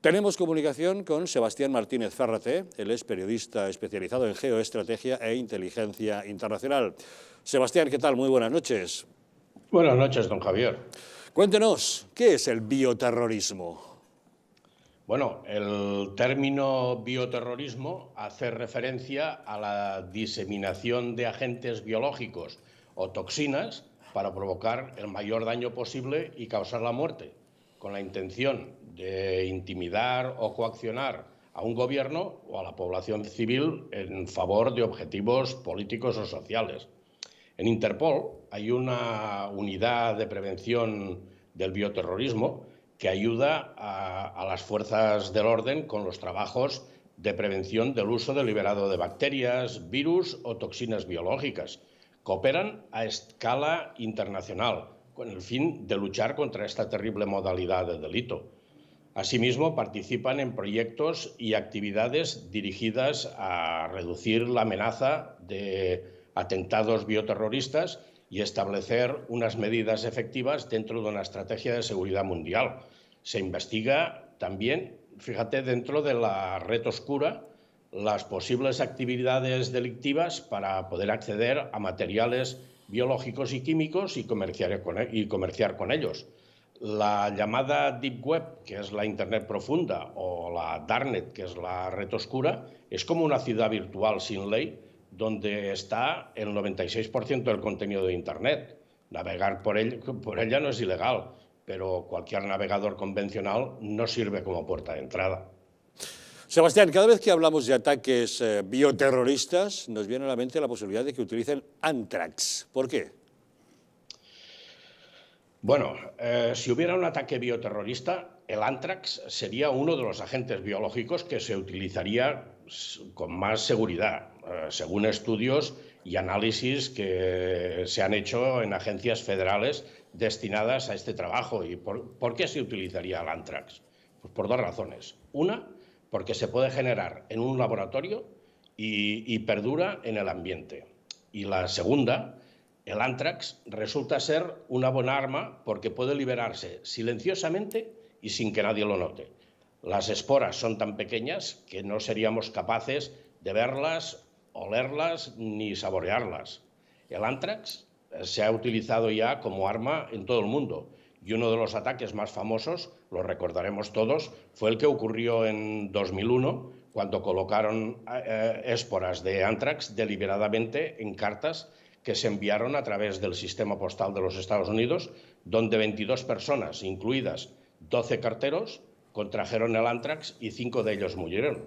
Tenemos comunicación con Sebastián Martínez Fárrate, él es periodista especializado en geoestrategia e inteligencia internacional. Sebastián, ¿qué tal? Muy buenas noches. Buenas noches, don Javier. Cuéntenos, ¿qué es el bioterrorismo? Bueno, el término bioterrorismo hace referencia a la diseminación de agentes biológicos o toxinas para provocar el mayor daño posible y causar la muerte, con la intención de intimidar o coaccionar a un gobierno o a la población civil en favor de objetivos políticos o sociales. En Interpol hay una unidad de prevención del bioterrorismo que ayuda a, a, las fuerzas del orden con los trabajos de prevención del uso deliberado de bacterias, virus o toxinas biológicas. Cooperan a escala internacional con el fin de luchar contra esta terrible modalidad de delito. Asimismo, participan en proyectos y actividades dirigidas a reducir la amenaza de atentados bioterroristas y establecer unas medidas efectivas dentro de una estrategia de seguridad mundial. Se investiga también, fíjate, dentro de la red oscura, las posibles actividades delictivas para poder acceder a materiales biológicos y químicos y comerciar con, e-, y comerciar con ellos la llamada Deep Web, que es la Internet profunda, o la Darknet, que es la red oscura, es como una ciudad virtual sin ley donde está el 96% del contenido de Internet. Navegar por, ella no es ilegal, pero cualquier navegador convencional no sirve como puerta de entrada. Sebastián, cada vez que hablamos de ataques eh, bioterroristas, nos viene a la mente la posibilidad de que utilicen antrax. ¿Por qué? Bueno, eh, si hubiera un ataque bioterrorista, el anthrax sería uno de los agentes biológicos que se utilizaría con más seguridad, eh, según estudios y análisis que se han hecho en agencias federales destinadas a este trabajo. ¿Y por, qué se utilizaría el anthrax? Pues por dos razones. Una, porque se puede generar en un laboratorio y perdura en el ambiente. Y la segunda, el antrax resulta ser una buena arma porque puede liberarse silenciosamente y sin que nadie lo note. Las esporas son tan pequeñas que no seríamos capaces de verlas, olerlas ni saborearlas. El antrax se ha utilizado ya como arma en todo el mundo y uno de los ataques más famosos, lo recordaremos todos, fue el que ocurrió en 2001 cuando colocaron eh, eh, esporas de antrax deliberadamente en cartas que se enviaron a través del sistema postal de los Estados Unidos, donde 22 personas, incluidas 12 carteros, contrajeron el antrax y cinco de ellos murieron.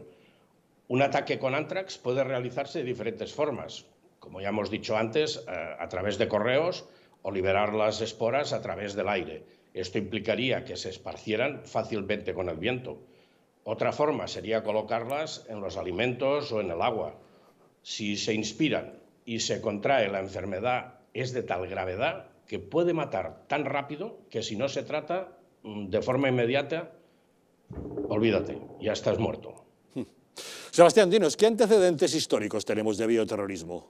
Un ataque con antrax puede realizarse de diferentes formas, como ya hemos dicho antes, eh, a través de correos o liberar las esporas a través del aire. Esto implicaría que se esparcieran fácilmente con el viento. Otra forma sería colocarlas en los alimentos o en el agua. Si se inspiran y se contrae la enfermedad es de tal gravedad que puede matar tan rápido que si no se trata mm, de forma inmediata, olvídate, ya estás muerto. Sebastián, dinos, ¿qué antecedentes históricos tenemos de bioterrorismo?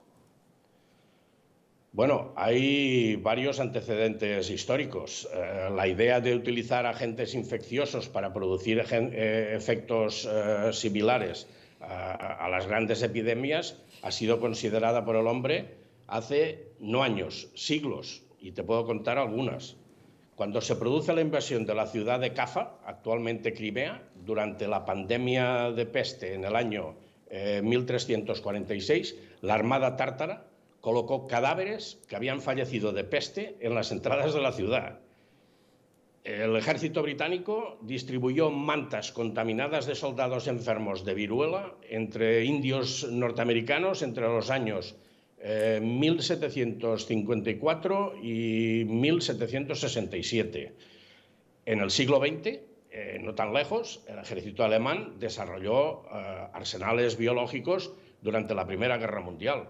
Bueno, hay varios antecedentes históricos. Eh, la idea de utilizar agentes infecciosos para producir eh, efectos eh, similares a, las grandes epidemias ha sido considerada por el hombre hace no años, siglos, y te puedo contar algunas. Cuando se produce la invasión de la ciudad de Cafa, actualmente Crimea, durante la pandemia de peste en el año 1346, eh, la Armada Tártara colocó cadáveres que habían fallecido de peste en las entradas de la ciudad. El ejército británico distribuyó mantas contaminadas de soldados enfermos de viruela entre indios norteamericanos entre los años 1754 eh, y 1767. En el siglo XX, eh, no tan lejos, el ejército alemán desarrolló eh, arsenales biológicos durante la Primera Guerra Mundial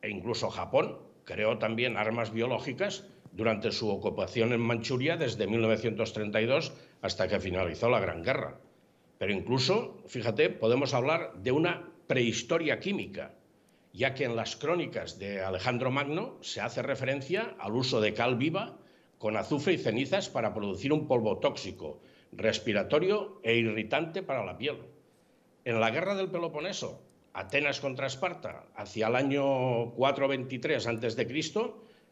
e incluso Japón creó también armas biológicas durante su ocupación en Manchuria desde 1932 hasta que finalizó la Gran Guerra. Pero incluso, fíjate, podemos hablar de una prehistoria química, ya que en las crónicas de Alejandro Magno se hace referencia al uso de cal viva con azufre y cenizas para producir un polvo tóxico, respiratorio e irritante para la piel. En la guerra del Peloponeso, Atenas contra Esparta, hacia el año 423 a.C.,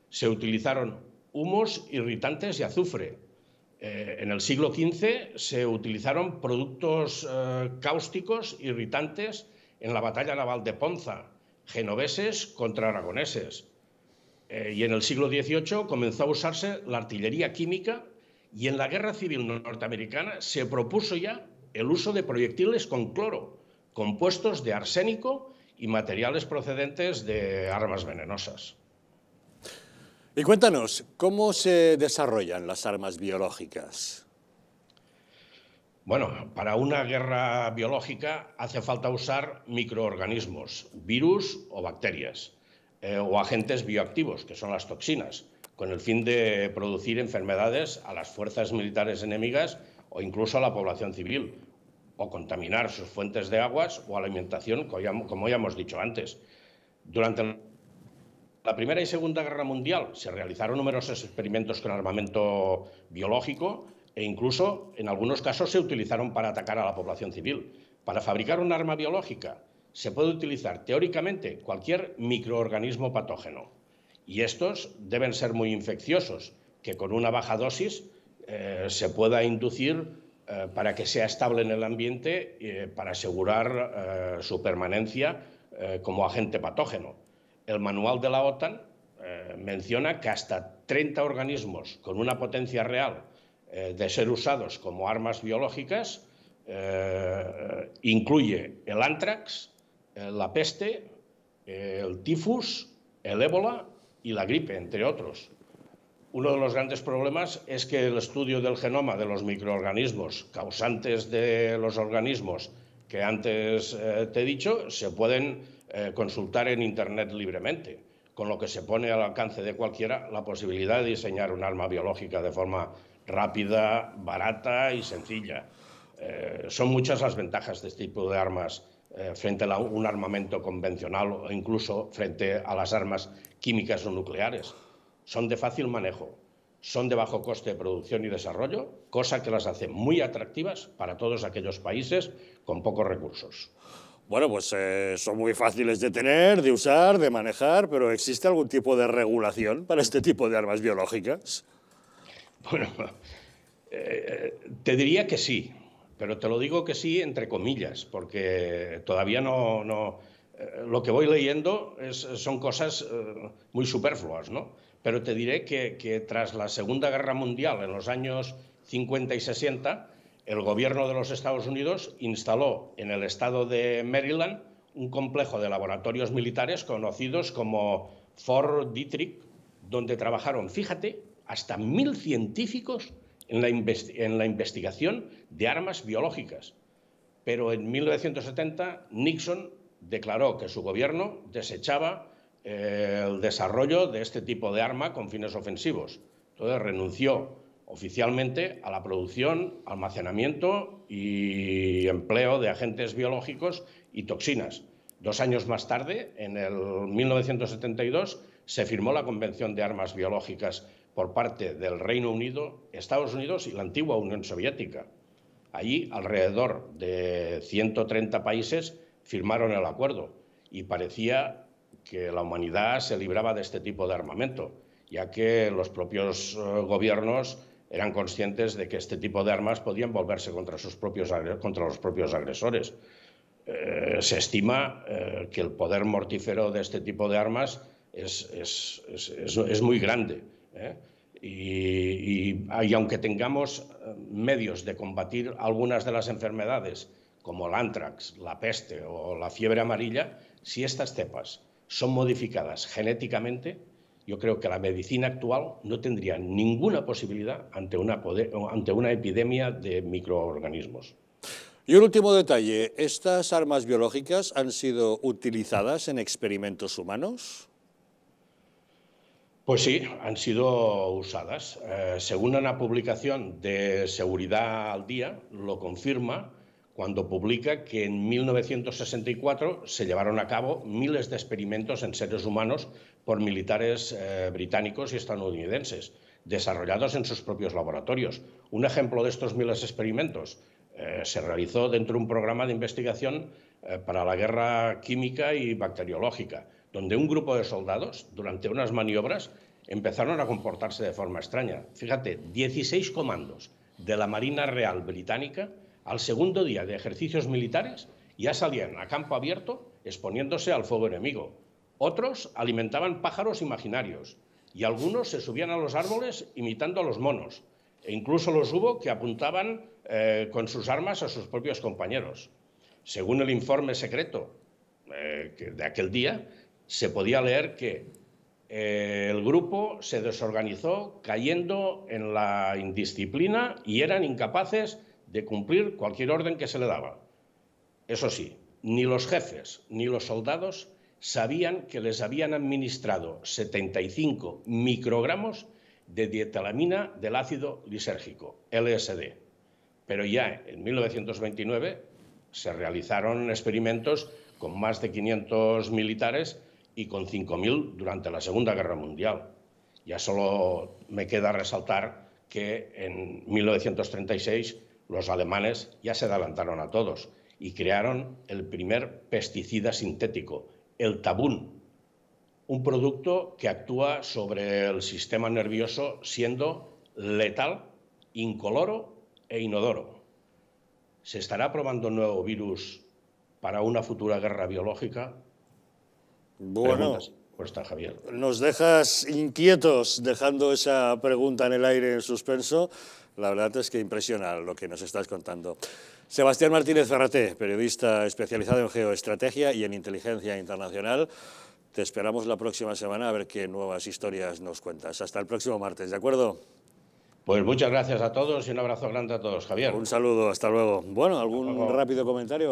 se utilizaron humos irritantes y azufre. Eh, en el siglo XV se utilizaron productos eh, cáusticos irritantes en la batalla naval de Ponza, genoveses contra aragoneses. Eh, y en el siglo XVIII comenzó a usarse la artillería química y en la Guerra Civil Norteamericana se propuso ya el uso de proyectiles con cloro, compuestos de arsénico y materiales procedentes de armas venenosas. Y cuéntanos, ¿cómo se desarrollan las armas biológicas? Bueno, para una guerra biológica hace falta usar microorganismos, virus o bacterias, eh, o agentes bioactivos, que son las toxinas, con el fin de producir enfermedades a las fuerzas militares enemigas o incluso a la población civil, o contaminar sus fuentes de aguas o alimentación, como ya, como ya hemos dicho antes. Durante la Primera y Segunda Guerra Mundial se realizaron numerosos experimentos con armamento biológico e incluso en algunos casos se utilizaron para atacar a la población civil. Para fabricar un arma biológica se puede utilizar teóricamente cualquier microorganismo patógeno y estos deben ser muy infecciosos, que con una baja dosis eh, se pueda inducir eh, para que sea estable en el ambiente y eh, para asegurar su permanencia como agente patógeno el manual de la OTAN eh, menciona que hasta 30 organismos con una potencia real eh, de ser usados como armas biológicas eh, incluye el anthrax, la peste, el tifus, el ébola y la gripe, entre otros. Uno de los grandes problemas es que el estudio del genoma de los microorganismos causantes de los organismos que antes eh, te he dicho se pueden eh, consultar en Internet libremente, con lo que se pone al alcance de cualquiera la posibilidad de diseñar un arma biológica de forma rápida, barata y sencilla. Eh, son muchas las ventajas de este tipo de armas frente a un armamento convencional o incluso frente a las armas químicas o nucleares. Son de fácil manejo, son de bajo coste de producción y desarrollo, cosa que las hace muy atractivas para todos aquellos países con pocos recursos. Bueno, pues eh, son muy fáciles de tener, de usar, de manejar, pero ¿existe algún tipo de regulación para este tipo de armas biológicas? Bueno, eh, te diría que sí, pero te lo digo que sí entre comillas, porque todavía no... no eh, lo que voy leyendo son cosas muy superfluas, ¿no? Pero te diré que, tras la Segunda Guerra Mundial, en los años 50 y 60, el gobierno de los Estados Unidos instaló en el estado de Maryland un complejo de laboratorios militares conocidos como Fort Dietrich, donde trabajaron, fíjate, hasta mil científicos en la, en la, investigación de armas biológicas. Pero en 1970 Nixon declaró que su gobierno desechaba el desarrollo de este tipo de arma con fines ofensivos. Entonces renunció oficialmente a la producción, almacenamiento y empleo de agentes biológicos y toxinas. Dos años más tarde, en el 1972, se firmó la Convención de Armas Biológicas por parte del Reino Unido, Estados Unidos y la antigua Unión Soviética. Allí, alrededor de 130 países firmaron el acuerdo y parecía que la humanidad se libraba de este tipo de armamento, ya que los propios eh, gobiernos eran conscientes de que este tipo de armas podían volverse contra, sus propios, contra los propios agresores. Eh, se estima eh, que el poder mortífero de este tipo de armas es, es, es, muy grande. Y, ah, y, aunque tengamos medios de combatir algunas de las enfermedades, como el antrax, la peste o la fiebre amarilla, si estas cepas son modificadas genéticamente, yo creo que la medicina actual no tendría ninguna posibilidad ante una, epidemia de microorganismos. Y un último detalle, ¿estas armas biológicas han sido utilizadas en experimentos humanos? Pues sí, han sido usadas. Eh, según una publicación de Seguridad al Día, lo confirma cuando publica que en 1964 se llevaron a cabo miles de experimentos en seres humanos por militares eh, británicos y estadounidenses, desarrollados en sus propios laboratorios. Un ejemplo de estos miles de experimentos eh, se realizó dentro de un programa de investigación eh, para la guerra química y bacteriológica, donde un grupo de soldados, durante unas maniobras, empezaron a comportarse de forma extraña. Fíjate, 16 comandos de la Marina Real Británica al segundo día de ejercicios militares ya salían a campo abierto exponiéndose al fuego enemigo. Otros alimentaban pájaros imaginarios y algunos se subían a los árboles imitando a los monos. E incluso los hubo que apuntaban eh, con sus armas a sus propios compañeros. Según el informe secreto eh, de aquel día, se podía leer que eh, el grupo se desorganizó cayendo en la indisciplina y eran incapaces de cumplir cualquier orden que se le daba. Eso sí, ni los jefes ni los soldados sabían que les habían administrado 75 microgramos de dietalamina del ácido lisérgico, LSD. Pero ya en 1929 se realizaron experimentos con más de 500 militares y con 5.000 durante la Segunda Guerra Mundial. Ya solo me queda resaltar que en 1936 los alemanes ya se adelantaron a todos y crearon el primer pesticida sintético, el tabún, un producto que actúa sobre el sistema nervioso siendo letal, incoloro e inodoro. ¿Se estará probando un nuevo virus para una futura guerra biológica? Bueno, Javier. Nos dejas inquietos dejando esa pregunta en el aire en suspenso. La verdad es que impresiona lo que nos estás contando. Sebastián Martínez Ferraté, periodista especializado en geoestrategia y en inteligencia internacional. Te esperamos la próxima semana a ver qué nuevas historias nos cuentas. Hasta el próximo martes, ¿de acuerdo? Pues muchas gracias a todos y un abrazo grande a todos, Javier. Un saludo, hasta luego. Bueno, ¿algún rápido comentario?